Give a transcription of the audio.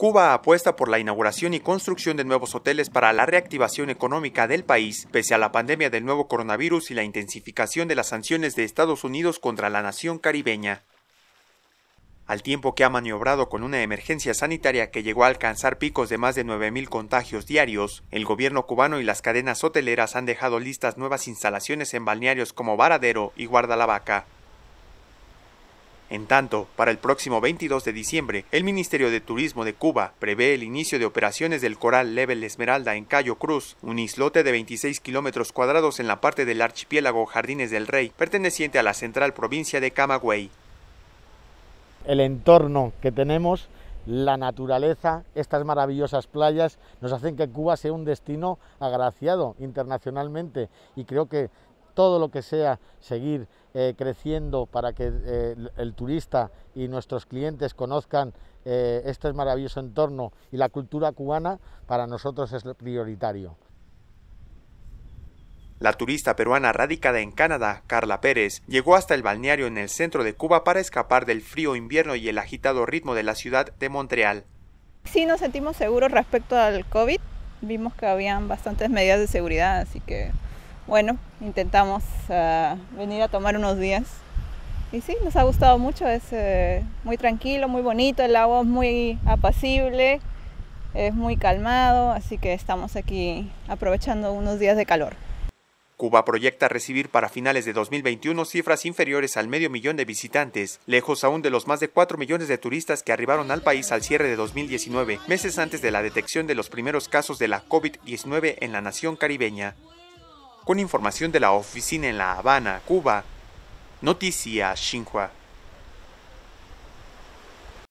Cuba apuesta por la inauguración y construcción de nuevos hoteles para la reactivación económica del país, pese a la pandemia del nuevo coronavirus y la intensificación de las sanciones de Estados Unidos contra la nación caribeña. Al tiempo que ha maniobrado con una emergencia sanitaria que llegó a alcanzar picos de más de 9.000 contagios diarios, el gobierno cubano y las cadenas hoteleras han dejado listas nuevas instalaciones en balnearios como Varadero y Guardalavaca. En tanto, para el próximo 22 de diciembre, el Ministerio de Turismo de Cuba prevé el inicio de operaciones del coral Level Esmeralda en Cayo Cruz, un islote de 26 kilómetros cuadrados en la parte del archipiélago Jardines del Rey, perteneciente a la central provincia de Camagüey. El entorno que tenemos la naturaleza, estas maravillosas playas, nos hacen que Cuba sea un destino agraciado internacionalmente y creo que todo lo que sea seguir eh, creciendo para que eh, el turista y nuestros clientes conozcan eh, este maravilloso entorno y la cultura cubana, para nosotros es prioritario. La turista peruana radicada en Canadá, Carla Pérez, llegó hasta el balneario en el centro de Cuba para escapar del frío invierno y el agitado ritmo de la ciudad de Montreal. Sí nos sentimos seguros respecto al COVID. Vimos que habían bastantes medidas de seguridad, así que bueno, intentamos eh, venir a tomar unos días. Y sí, nos ha gustado mucho, es eh, muy tranquilo, muy bonito, el agua es muy apacible, es muy calmado, así que estamos aquí aprovechando unos días de calor. Cuba proyecta recibir para finales de 2021 cifras inferiores al medio millón de visitantes, lejos aún de los más de 4 millones de turistas que arribaron al país al cierre de 2019, meses antes de la detección de los primeros casos de la COVID-19 en la nación caribeña con información de la oficina en La Habana, Cuba. Noticia Xinhua.